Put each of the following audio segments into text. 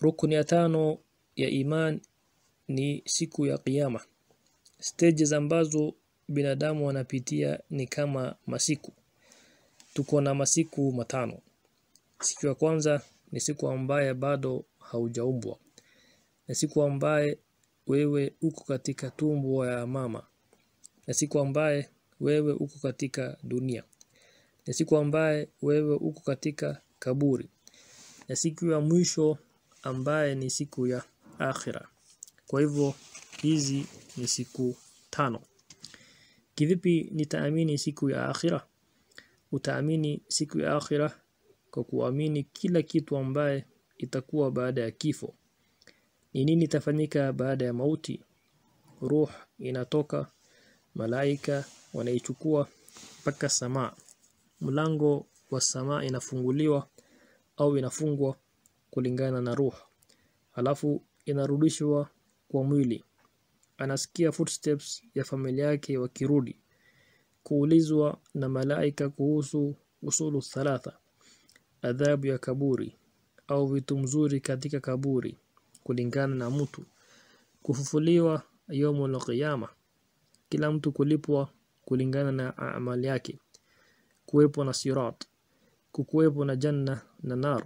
rukni ya tano ya iman ni siku ya kiyama. Stages ambazo binadamu wanapitia ni kama masiku. Tuko na masiku matano. Siku ya kwanza ni siku ambaye bado haujaumbwa. Na siku ambaye wewe uko katika tumbo ya mama. Na siku ambaye wewe uko katika dunia. Na siku ambaye wewe uko katika kaburi. Na siku ya mwisho ambaye ni siku ya akhira. Kwa hivyo hizi ni siku tano. Kivipi nitaamini siku ya akhira? Utaamini siku ya akhira kwa kuamini kila kitu ambaye itakuwa baada ya kifo. Ni nini itafanyika baada ya mauti? Ruh inatoka, malaika wanaichukua mpaka samaa. Mlango wa samaa inafunguliwa au inafungwa kulingana na ruh alafu inarudishwa kwa mwili anasikia footsteps ya familia yake wakirudi kuulizwa na malaika kuhusu usulu thalatha adhabu ya kaburi au vitu mzuri katika kaburi kulingana na mtu kufufuliwa yomo la kiyama kila mtu kulipwa kulingana na amali yake kuwepo na sirat kukuwepo na janna na nar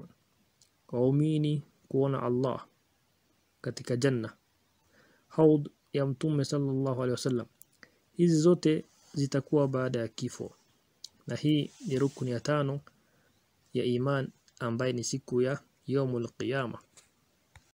waumini kuona Allah katika janna haud ya mtume sallallahu alaihi wasallam hizi zote zitakuwa baada ya kifo na hii ni rukuni ya tano ya iman ambaye ni siku ya yomul qiyamah